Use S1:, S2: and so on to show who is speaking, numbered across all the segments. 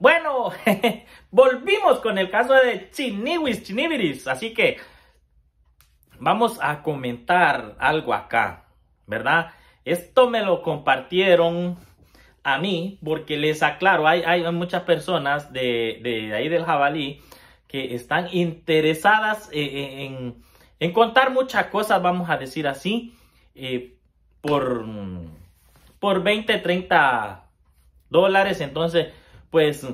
S1: Bueno, volvimos con el caso de Chiniwis Chinibiris, así que vamos a comentar algo acá, ¿verdad? Esto me lo compartieron a mí porque les aclaro, hay, muchas personas de, ahí del jabalí que están interesadas eh, eh, en, contar muchas cosas, vamos a decir así, eh, por, por 20, 30 dólares. Entonces, pues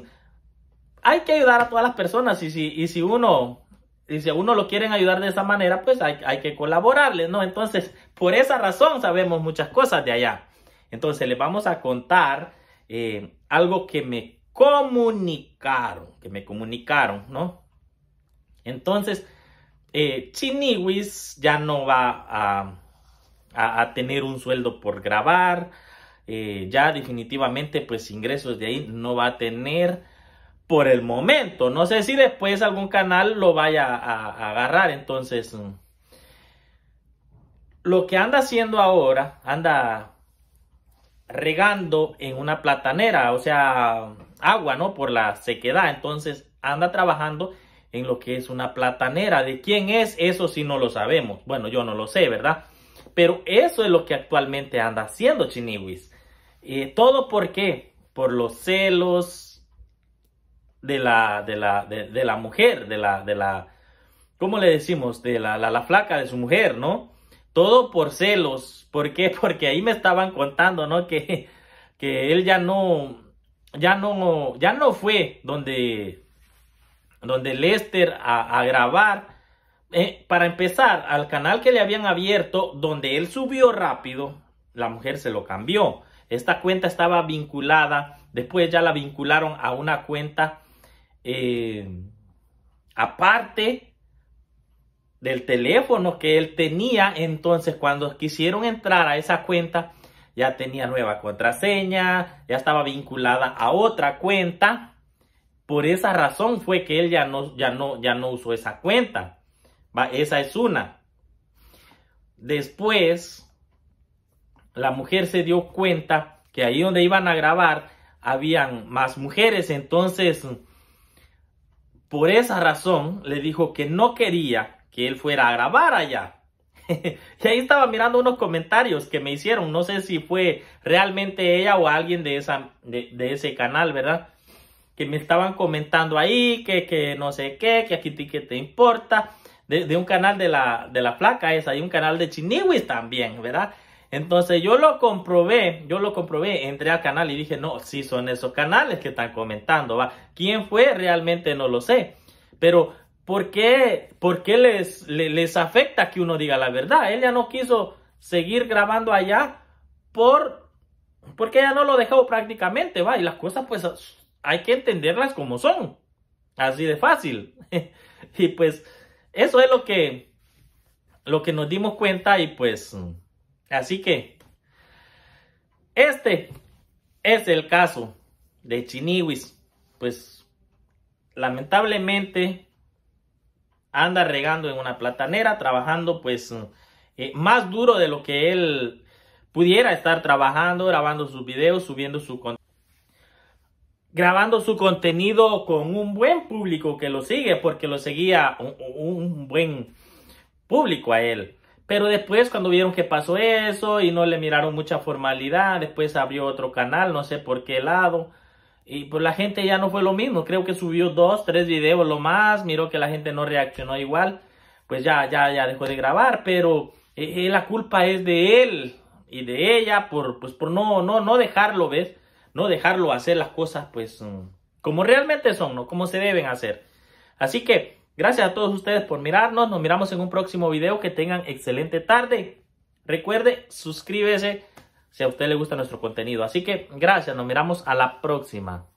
S1: hay que ayudar a todas las personas y si, y si uno... a uno lo quieren ayudar de esa manera, pues hay, que colaborarles, ¿no? Entonces, por esa razón sabemos muchas cosas de allá. Entonces, les vamos a contar eh, algo que me comunicaron, que me comunicaron, ¿no? Entonces, eh, Chiniwis ya no va a, tener un sueldo por grabar, eh, ya definitivamente pues ingresos de ahí no va a tener por el momento. No sé si después algún canal lo vaya a, agarrar. Entonces, mm, lo que anda haciendo ahora, anda regando en una platanera, o sea, agua, ¿no? Por la sequedad. Entonces, anda trabajando en lo que es una platanera. ¿De quién es? Eso sí no lo sabemos. Bueno, yo no lo sé, ¿verdad? Pero eso es lo que actualmente anda haciendo Chiniwis. Eh, Todo por qué? Por los celos de la, la, de, la mujer, de la, de la, ¿cómo le decimos? De la, la, flaca de su mujer, ¿no? Todo por celos. ¿Por qué? Porque ahí me estaban contando, ¿no? Que, que él ya no, ya no, ya no fue donde, donde Lester a, grabar. Eh, para empezar, al canal que le habían abierto, donde él subió rápido, la mujer se lo cambió. Esta cuenta estaba vinculada, después ya la vincularon a una cuenta eh, aparte del teléfono que él tenía. Entonces, cuando quisieron entrar a esa cuenta, ya tenía nueva contraseña, ya estaba vinculada a otra cuenta. Por esa razón fue que él ya no, ya no, usó esa cuenta. Esa es una. Después, la mujer se dio cuenta que ahí donde iban a grabar habían más mujeres. Entonces, por esa razón, le dijo que no quería que él fuera a grabar allá. y ahí estaba mirando unos comentarios que me hicieron. No sé si fue realmente ella o alguien de, esa, de, ese canal, ¿verdad? Que me estaban comentando ahí, que, que no sé qué, que aquí que te importa. De, un canal de la, de la placa esa y un canal de Chiniwis también, ¿verdad? Entonces yo lo comprobé, yo lo comprobé, entré al canal y dije, no, sí son esos canales que están comentando, va. ¿Quién fue? Realmente no lo sé. Pero, ¿por qué, por les, les, afecta que uno diga la verdad? Ella no quiso seguir grabando allá por, porque ella no lo dejó prácticamente, va. Y las cosas, pues, hay que entenderlas como son. Así de fácil. y pues, eso es lo que, lo que nos dimos cuenta y pues... Así que este es el caso de Chiniwis. Pues lamentablemente anda regando en una platanera, trabajando pues eh, más duro de lo que él pudiera estar trabajando, grabando sus videos, subiendo su contenido grabando su contenido con un buen público que lo sigue, porque lo seguía un buen público a él. Pero después cuando vieron que pasó eso y no le miraron mucha formalidad, después abrió otro canal, no sé por qué lado. Y pues la gente ya no fue lo mismo, creo que subió dos, tres videos lo más, miró que la gente no reaccionó igual, pues ya, ya, ya dejó de grabar, pero eh, eh, la culpa es de él y de ella por, pues por no, no, no dejarlo, ¿ves? No dejarlo hacer las cosas pues mm, como realmente son, ¿no? Como se deben hacer. Así que Gracias a todos ustedes por mirarnos. Nos miramos en un próximo video. Que tengan excelente tarde. Recuerde, suscríbese si a usted le gusta nuestro contenido. Así que gracias. Nos miramos a la próxima.